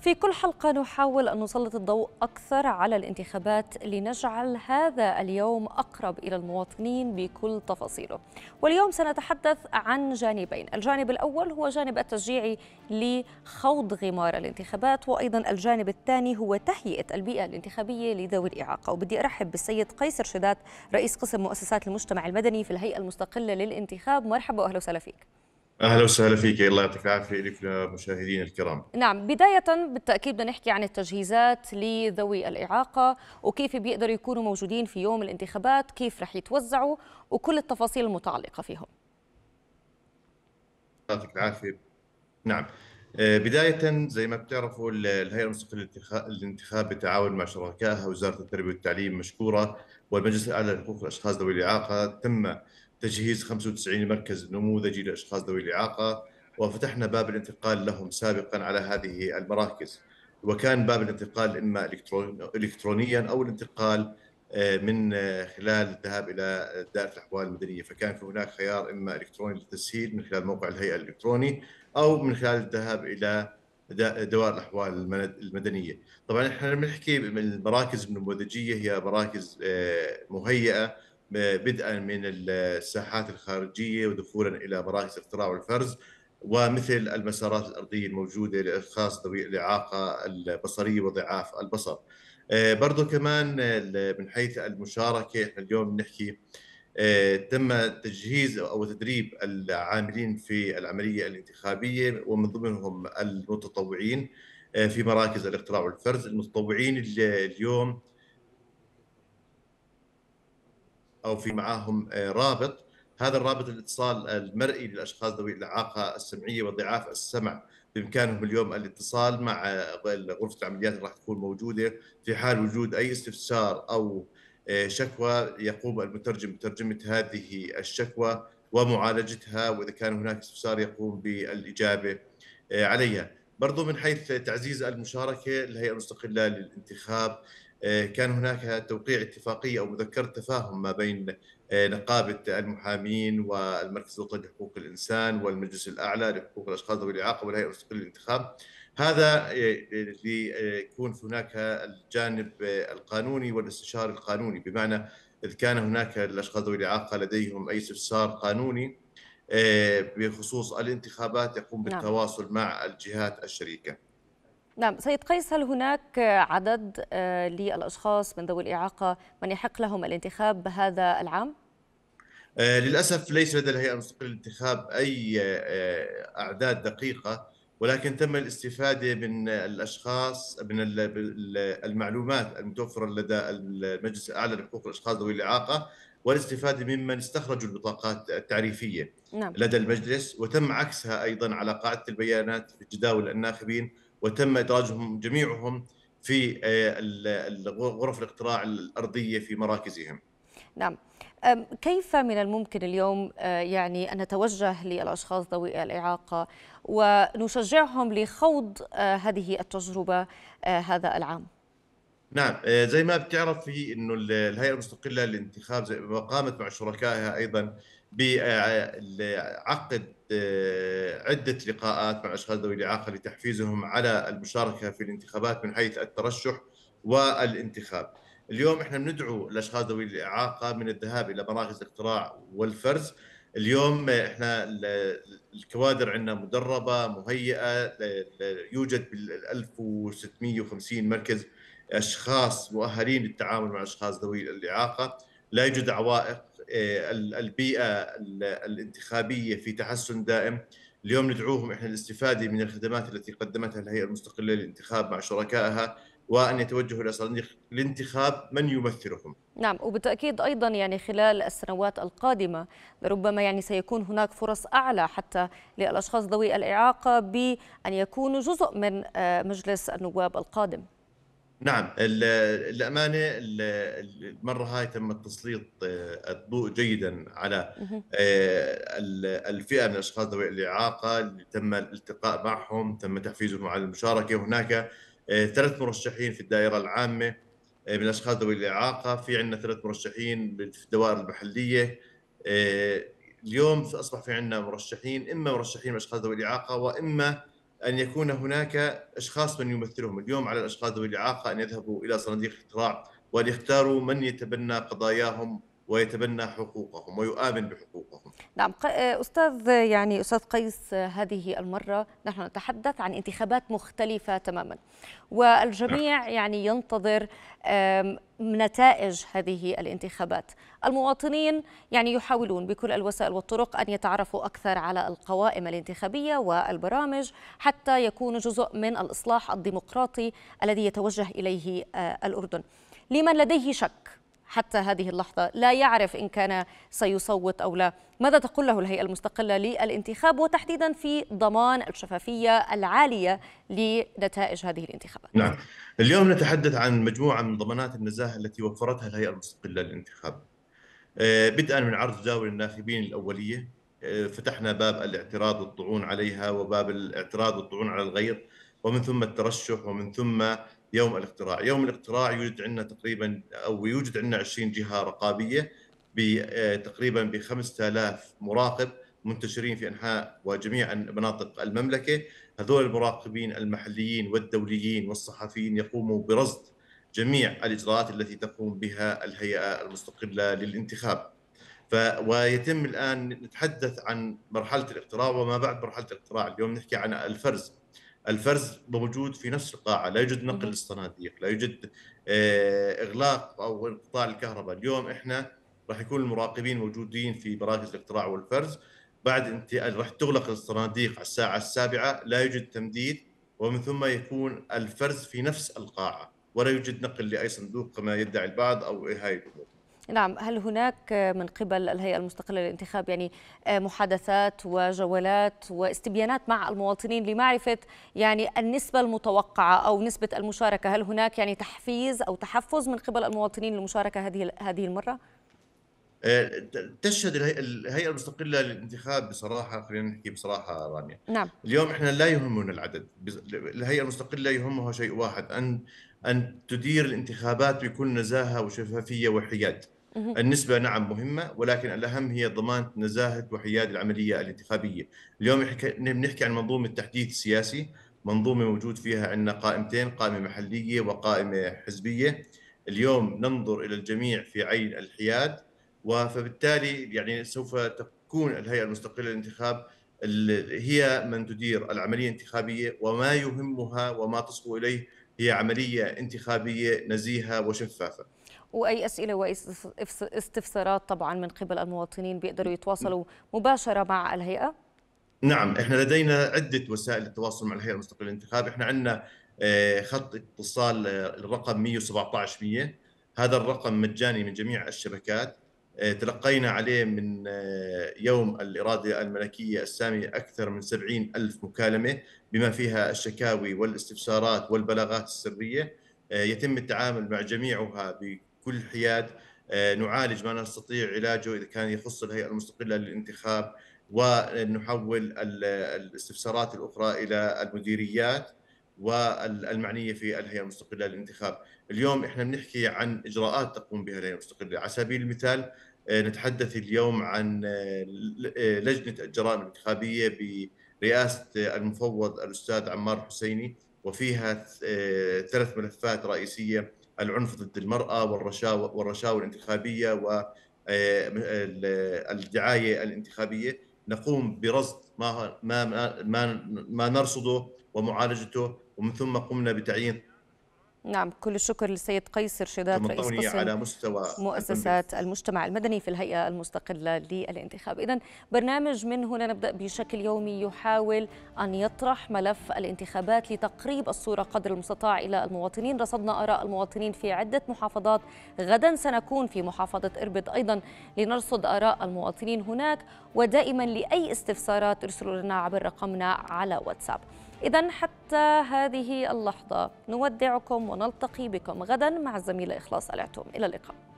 في كل حلقة نحاول أن نسلط الضوء أكثر على الانتخابات لنجعل هذا اليوم أقرب إلى المواطنين بكل تفاصيله واليوم سنتحدث عن جانبين الجانب الأول هو جانب التشجيع لخوض غمار الانتخابات وأيضا الجانب الثاني هو تهيئة البيئة الانتخابية لذوي الإعاقة وبدي أرحب بالسيد قيس رشدات رئيس قسم مؤسسات المجتمع المدني في الهيئة المستقلة للانتخاب مرحبا وأهلا وسهلا فيك اهلا وسهلا فيك الله يعطيك العافيه لك مشاهدينا الكرام. نعم بدايه بالتاكيد بدنا نحكي عن التجهيزات لذوي الاعاقه وكيف بيقدروا يكونوا موجودين في يوم الانتخابات، كيف رح يتوزعوا وكل التفاصيل المتعلقه فيهم. يعطيك العافيه. نعم. آه، بداية زي ما بتعرفوا الهيئة المستقلة للانتخاب بالتعاون مع شركائها وزارة التربية والتعليم مشكورة والمجلس الأعلى لحقوق الأشخاص ذوي الإعاقة تم تجهيز 95 مركز نموذجي لاشخاص ذوي الاعاقه وفتحنا باب الانتقال لهم سابقا على هذه المراكز وكان باب الانتقال اما الكترونيا او الانتقال آه، من آه، خلال الذهاب الى دائره الاحوال المدنيه فكان في هناك خيار اما الكتروني للتسهيل من خلال موقع الهيئه الالكتروني او من خلال الذهاب الى دوائر الاحوال المدنيه. طبعا احنا بنحكي المراكز النموذجيه هي مراكز آه، مهيئه بدءا من الساحات الخارجيه ودخولا الى مراكز الاقتراع والفرز ومثل المسارات الارضيه الموجوده لاشخاص ذوي الاعاقه البصريه وضعاف البصر. آه، برضه كمان من حيث المشاركه احنا اليوم بنحكي آه، تم تجهيز او تدريب العاملين في العمليه الانتخابيه ومن ضمنهم المتطوعين آه، في مراكز الاقتراع والفرز، المتطوعين اللي اليوم او في معاهم آه، رابط هذا الرابط الاتصال المرئي للاشخاص ذوي الاعاقه السمعيه وضعاف السمع بامكانهم اليوم الاتصال مع آه، غرفه العمليات اللي راح تكون موجوده في حال وجود اي استفسار او آه، شكوى يقوم المترجم بترجمه هذه الشكوى ومعالجتها واذا كان هناك استفسار يقوم بالاجابه عليها. برضو من حيث تعزيز المشاركه الهيئه المستقله للانتخاب آه، كان هناك توقيع اتفاقيه او مذكره تفاهم ما بين آه، نقابه المحامين والمركز الوطني لحقوق الانسان والمجلس الاعلى لحقوق الاشخاص ذوي الاعاقه والهيئه المستقله للانتخاب هذا آه، ليكون هناك الجانب القانوني والاستشاري القانوني بمعنى اذ كان هناك الاشخاص ذوي الاعاقه لديهم اي استفسار قانوني بخصوص الانتخابات يقوم نعم. بالتواصل مع الجهات الشريكه. نعم سيد قيس هل هناك عدد آه، للأشخاص من ذوي الإعاقة من يحق لهم الانتخاب هذا العام؟ آه، للأسف ليس لدى الهيئة المستقلة للانتخاب أي آه، أعداد دقيقة ولكن تم الاستفادة من الأشخاص من المعلومات المتوفرة لدى المجلس الأعلى لحقوق الأشخاص ذوي الإعاقة والاستفادة ممن استخرجوا البطاقات التعريفية نعم. لدى المجلس وتم عكسها أيضا على قاعدة البيانات في جداول الناخبين وتم ادراجهم جميعهم في آه، غرف الاقتراع الارضيه في مراكزهم. نعم. كيف من الممكن اليوم آه، يعني ان نتوجه للاشخاص ذوي الاعاقه ونشجعهم لخوض آه، هذه التجربه هذا العام؟ نعم آه، زي ما بتعرف في انه الهيئه المستقله للانتخاب قامت مع شركائها ايضا بعقد آه، آه، عده لقاءات مع اشخاص ذوي الاعاقه لتحفيزهم على المشاركه في الانتخابات من حيث الترشح والانتخاب. اليوم احنا بندعو الاشخاص ذوي الاعاقه من الذهاب الى مراكز الاقتراع والفرز. اليوم احنا الكوادر عندنا مدربه مهيئه يوجد بال 1650 مركز اشخاص مؤهلين للتعامل مع اشخاص ذوي الاعاقه لا يوجد عوائق آه، البيئه الانتخابيه في تحسن دائم اليوم ندعوهم احنا الاستفاده من الخدمات التي قدمتها الهيئه المستقله للانتخاب مع شركائها وان يتوجهوا الى صناديق لانتخاب من يمثلهم. نعم وبالتاكيد ايضا يعني خلال السنوات القادمه ربما يعني سيكون هناك فرص اعلى حتى للاشخاص ذوي الاعاقه بان يكونوا جزء من آه، مجلس النواب القادم. نعم الأمانة المرة هاي تم التسليط آه، الضوء جيدا على آه، الفئة من الأشخاص ذوي الإعاقة اللي تم الالتقاء معهم تم تحفيزهم على المشاركة هناك آه، ثلاث مرشحين في الدائرة العامة من الأشخاص ذوي الإعاقة في عندنا ثلاث مرشحين في الدوائر المحلية اليوم اصبح في عندنا مرشحين اما مرشحين من اشخاص ذوي الاعاقه واما ان يكون هناك اشخاص من يمثلهم اليوم على الاشخاص ذوي الاعاقه ان يذهبوا الى صناديق الاقتراع وان يختاروا من يتبنى قضاياهم ويتبنى حقوقهم ويؤمن بحقوقهم نعم آه، أستاذ يعني أستاذ قيس آه، هذه المرة نحن نتحدث عن انتخابات مختلفة تماما والجميع نعم. يعني ينتظر نتائج هذه الانتخابات المواطنين يعني يحاولون بكل الوسائل والطرق أن يتعرفوا أكثر على القوائم الانتخابية والبرامج حتى يكونوا جزء من الإصلاح الديمقراطي الذي يتوجه إليه آه، الأردن لمن لديه شك حتى هذه اللحظة لا يعرف إن كان سيصوت أو لا ماذا تقول له الهيئة المستقلة للانتخاب وتحديدا في ضمان الشفافية العالية لنتائج هذه الانتخابات نعم اليوم نتحدث عن مجموعة من ضمانات النزاهة التي وفرتها الهيئة المستقلة للانتخاب آه، بدءا من عرض جداول الناخبين الأولية آه، فتحنا باب الاعتراض والطعون عليها وباب الاعتراض والطعون على الغير ومن ثم الترشح ومن ثم يوم الاقتراع يوم الاقتراع يوجد عندنا تقريبا او يوجد عندنا 20 جهه رقابيه آه، تقريبا ب 5000 مراقب منتشرين في انحاء وجميع مناطق المملكه هذول المراقبين المحليين والدوليين والصحفيين يقوموا برصد جميع الاجراءات التي تقوم بها الهيئه المستقله للانتخاب ف ويتم الان نتحدث عن مرحله الاقتراع وما بعد مرحله الاقتراع اليوم نحكي عن الفرز الفرز موجود في نفس القاعه لا يوجد نقل للصناديق لا يوجد آه، اغلاق او انقطاع الكهرباء اليوم احنا راح يكون المراقبين موجودين في مراكز الاقتراع والفرز بعد انت راح تغلق الصناديق على الساعه السابعه لا يوجد تمديد ومن ثم يكون الفرز في نفس القاعه ولا يوجد نقل لاي صندوق كما يدعي البعض او هاي الامور نعم هل هناك من قبل الهيئة المستقلة للانتخاب يعني آه، محادثات وجولات واستبيانات مع المواطنين لمعرفة يعني النسبة المتوقعة أو نسبة المشاركة هل هناك يعني تحفيز أو تحفز من قبل المواطنين للمشاركة هذه هذه المرة؟ آه، تشهد الهيئه المستقله للانتخاب بصراحه خلينا نحكي بصراحه رانيا نعم اليوم احنا لا يهمنا العدد الهيئه المستقله يهمها شيء واحد ان ان تدير الانتخابات بكل نزاهه وشفافيه وحياد النسبة نعم مهمة ولكن الأهم هي ضمان نزاهة وحياد العملية الانتخابية اليوم نحكي عن منظومة التحديث السياسي منظومة موجود فيها عندنا قائمتين قائمة محلية وقائمة حزبية اليوم ننظر إلى الجميع في عين الحياد فبالتالي يعني سوف تكون الهيئة المستقلة للانتخاب هي من تدير العملية الانتخابية وما يهمها وما تصبو إليه هي عملية انتخابية نزيهة وشفافة واي اسئله وأي استفسارات طبعا من قبل المواطنين بيقدروا يتواصلوا مباشره مع الهيئه نعم احنا لدينا عده وسائل للتواصل مع الهيئه المستقله للانتخاب احنا عندنا آه، خط اتصال آه، الرقم 117 100 هذا الرقم مجاني من جميع الشبكات آه، تلقينا عليه من آه، يوم الإرادة الملكية السامية أكثر من سبعين ألف مكالمة بما فيها الشكاوي والاستفسارات والبلاغات السرية آه، يتم التعامل مع جميعها بكل حياد نعالج ما نستطيع علاجه إذا كان يخص الهيئة المستقلة للانتخاب ونحول الاستفسارات الأخرى إلى المديريات والمعنية في الهيئة المستقلة للانتخاب اليوم احنا بنحكي عن اجراءات تقوم بها الهيئه المستقله على سبيل المثال نتحدث اليوم عن آه، آه، لجنة الجرائم الانتخابية برئاسة آه، المفوض الأستاذ عمار حسيني وفيها ثلاث ملفات رئيسية العنف ضد المرأة والرشاوى والرشاوى الانتخابية والدعاية الانتخابية نقوم برصد ما ما ما, ما نرصده ومعالجته ومن ثم قمنا بتعيين نعم كل الشكر للسيد قيس رشيدات رئيس قسم على مستوى مؤسسات المجتمع المدني في الهيئة المستقلة للانتخاب إذا برنامج من هنا نبدأ بشكل يومي يحاول أن يطرح ملف الانتخابات لتقريب الصورة قدر المستطاع إلى المواطنين رصدنا آراء المواطنين في عدة محافظات غدا سنكون في محافظة إربد أيضا لنرصد آراء المواطنين هناك ودائما لأي استفسارات ارسلوا لنا عبر رقمنا على واتساب إذا حتى هذه اللحظة نودعكم ونلتقي بكم غدا مع الزميلة إخلاص العتوم إلى اللقاء